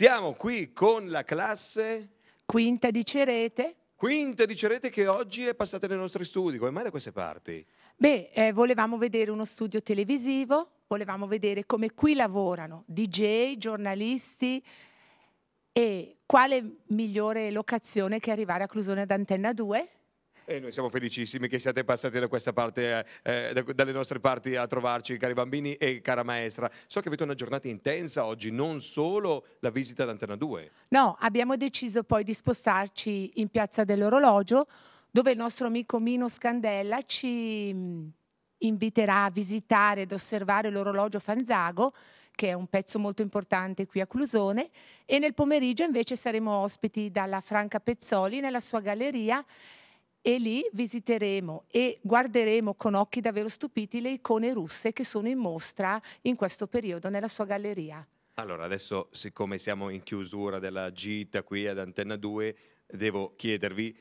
Siamo qui con la classe quinta di Cerete. Quinta di Cerete che oggi è passata nei nostri studi, come mai da queste parti? Beh, eh, volevamo vedere uno studio televisivo, volevamo vedere come qui lavorano DJ, giornalisti e quale migliore locazione che arrivare a Clusone ad Antenna 2 e noi siamo felicissimi che siate passati da questa parte, eh, eh dalle nostre parti a trovarci, cari bambini e cara maestra. So che avete una giornata intensa oggi, non solo la visita ad Antena 2. No, abbiamo deciso poi di spostarci in Piazza dell'Orologio, dove il nostro amico Mino Scandella ci mm, inviterà a visitare ed osservare l'orologio Fanzago, che è un pezzo molto importante qui a Clusone, e nel pomeriggio invece saremo ospiti dalla Franca Pezzoli nella sua galleria e lì visiteremo e guarderemo con occhi davvero stupiti le icone russe che sono in mostra in questo periodo nella sua galleria. Allora, adesso siccome siamo in chiusura della gita qui ad Antenna 2, devo chiedervi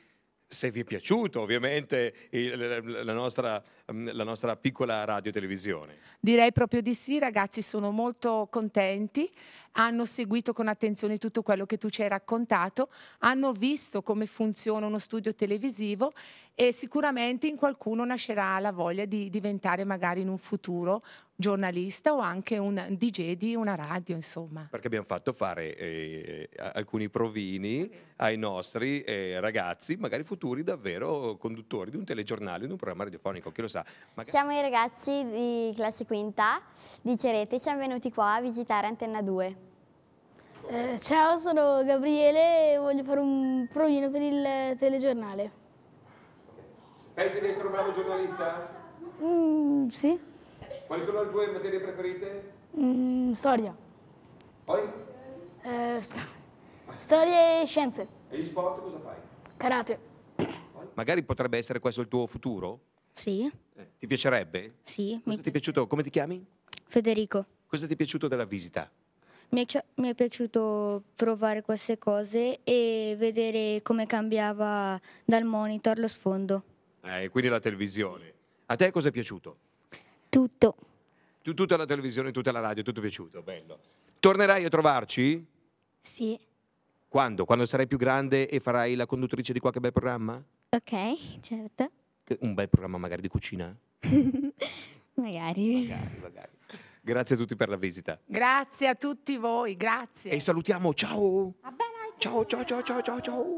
se vi è piaciuto ovviamente il, la, nostra, mm, la, nostra, piccola radio televisione. Direi proprio di sì, ragazzi, sono molto contenti hanno seguito con attenzione tutto quello che tu ci hai raccontato, hanno visto come funziona uno studio televisivo e sicuramente in qualcuno nascerà la voglia di diventare magari in un futuro giornalista o anche un DJ di una radio, insomma. Perché abbiamo fatto fare eh, alcuni provini ai nostri eh, ragazzi, magari futuri davvero conduttori di un telegiornale, di un programma radiofonico, chi lo sa. Magari... Siamo i ragazzi di classe quinta di Cerete, siamo venuti qua a visitare Antenna 2. Eh, ciao, sono Gabriele e voglio fare un provino per il telegiornale. Pensi di essere un bravo giornalista? Mm, sì. Quali sono le tue materie preferite? Mm, storia. Poi? Eh, storia e scienze. E gli sport cosa fai? Karate. Magari potrebbe essere questo il tuo futuro? Sì. Eh, ti piacerebbe? Sì. Cosa ti è piaciuto? Come ti chiami? Federico. Cosa ti è piaciuto della visita? mi è, mi è piaciuto provare queste cose e vedere come cambiava dal monitor lo sfondo. Eh, quindi la televisione. A te cosa è piaciuto? Tutto. Tu, tutta la televisione, tutta la radio, tutto è piaciuto, bello. Tornerai a trovarci? Sì. Quando? Quando sarai più grande e farai la conduttrice di qualche bel programma? Ok, certo. Un bel programma magari di cucina? magari. Magari, magari. Grazie a tutti per la visita. Grazie a tutti voi, grazie. E salutiamo, ciao. Ciao, ciao, ciao, ciao, ciao.